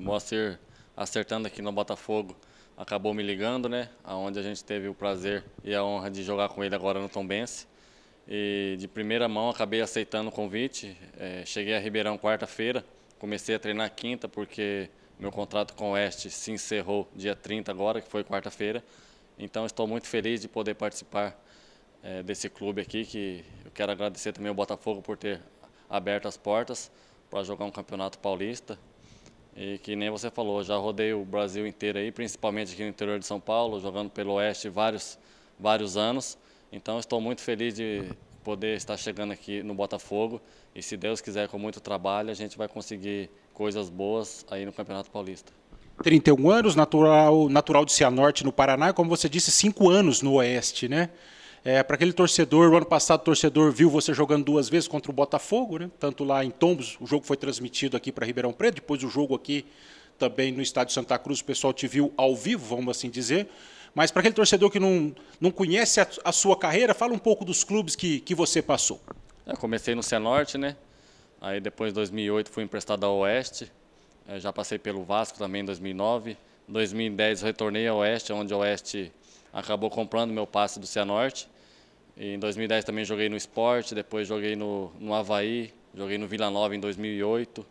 o Moacir acertando aqui no Botafogo acabou me ligando, né? Aonde a gente teve o prazer e a honra de jogar com ele agora no Tombense. E de primeira mão acabei aceitando o convite. É, cheguei a Ribeirão quarta-feira, comecei a treinar quinta porque meu contrato com o Oeste se encerrou dia 30 agora, que foi quarta-feira. Então estou muito feliz de poder participar é, desse clube aqui, que eu quero agradecer também ao Botafogo por ter aberto as portas para jogar um campeonato paulista, e que nem você falou, já rodei o Brasil inteiro aí, principalmente aqui no interior de São Paulo, jogando pelo Oeste vários, vários anos. Então estou muito feliz de poder estar chegando aqui no Botafogo e se Deus quiser, com muito trabalho, a gente vai conseguir coisas boas aí no Campeonato Paulista. 31 anos, natural, natural de Cianorte, no Paraná, como você disse, 5 anos no Oeste, né? É, para aquele torcedor, o ano passado o torcedor viu você jogando duas vezes contra o Botafogo, né? tanto lá em Tombos, o jogo foi transmitido aqui para Ribeirão Preto, depois o jogo aqui também no estádio Santa Cruz, o pessoal te viu ao vivo, vamos assim dizer. Mas para aquele torcedor que não, não conhece a, a, sua carreira, fala um pouco dos clubes que, que você passou. Eu é, comecei no Cenorte, né? Aí depois, em 2008, fui emprestado ao Oeste. Eu é, já passei pelo Vasco também em 2009. Em 2010, retornei ao Oeste, onde o Oeste acabou comprando meu passe do Cianorte. E em 2010 também joguei no esporte, depois joguei no, no Havaí, joguei no Vila Nova em 2008,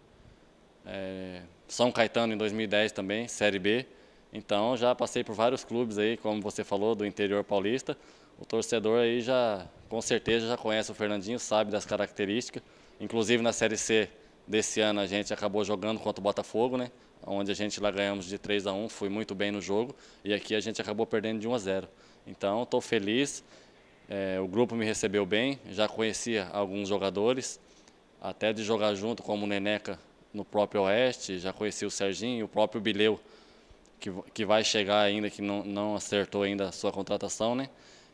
é, São Caetano em 2010 também, Série B. Então já passei por vários clubes aí, como você falou, do interior paulista. O torcedor aí já, com certeza, já conhece o Fernandinho, sabe das características. Inclusive na Série C desse ano a gente acabou jogando contra o Botafogo, né? onde a gente lá ganhamos de 3 a 1, fui muito bem no jogo, e aqui a gente acabou perdendo de 1 a 0. Então, estou feliz, é, o grupo me recebeu bem, já conhecia alguns jogadores, até de jogar junto, como o Neneca no próprio Oeste, já conheci o Serginho, o próprio Bileu, que, que vai chegar ainda, que não, não acertou ainda a sua contratação, né?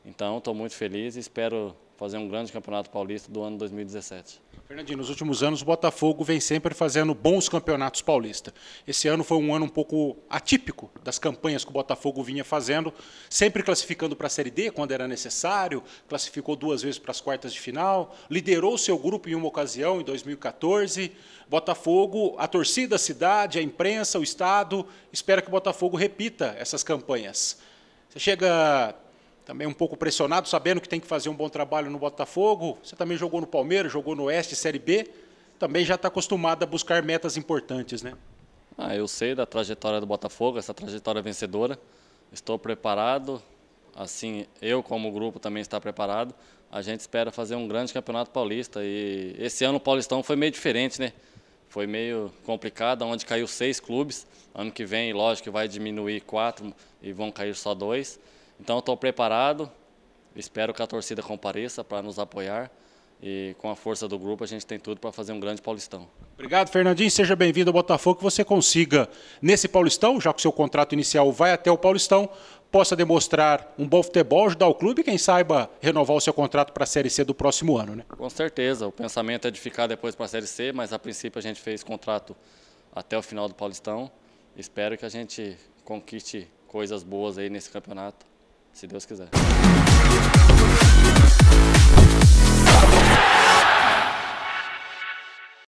Então, estou muito feliz e espero fazer um grande campeonato paulista do ano 2017. Fernandinho, nos últimos anos o Botafogo vem sempre fazendo bons campeonatos paulista. Esse ano foi um ano um pouco atípico das campanhas que o Botafogo vinha fazendo, sempre classificando para a Série D quando era necessário, classificou duas vezes para as quartas de final, liderou o seu grupo em uma ocasião, em 2014. Botafogo, a torcida, a cidade, a imprensa, o Estado, espera que o Botafogo repita essas campanhas. Você chega também um pouco pressionado, sabendo que tem que fazer um bom trabalho no Botafogo. Você também jogou no Palmeiras, jogou no Oeste, Série B. Também já está acostumado a buscar metas importantes, né? Ah, eu sei da trajetória do Botafogo, essa trajetória vencedora. Estou preparado, assim, eu como grupo também está preparado. A gente espera fazer um grande campeonato paulista e esse ano o Paulistão foi meio diferente, né? Foi meio complicado, onde caiu seis clubes. Ano que vem, lógico vai diminuir quatro e vão cair só dois. Então estou preparado, espero que a torcida compareça para nos apoiar. E com a força do grupo, a gente tem tudo para fazer um grande Paulistão. Obrigado, Fernandinho. Seja bem-vindo ao Botafogo. Que você consiga, nesse Paulistão, já que o seu contrato inicial vai até o Paulistão, possa demonstrar um bom futebol, ajudar o clube e, quem saiba, renovar o seu contrato para a Série C do próximo ano, né? Com certeza. O pensamento é de ficar depois para a Série C, mas a princípio a gente fez contrato até o final do Paulistão. Espero que a gente conquiste coisas boas aí nesse campeonato. себе сказати.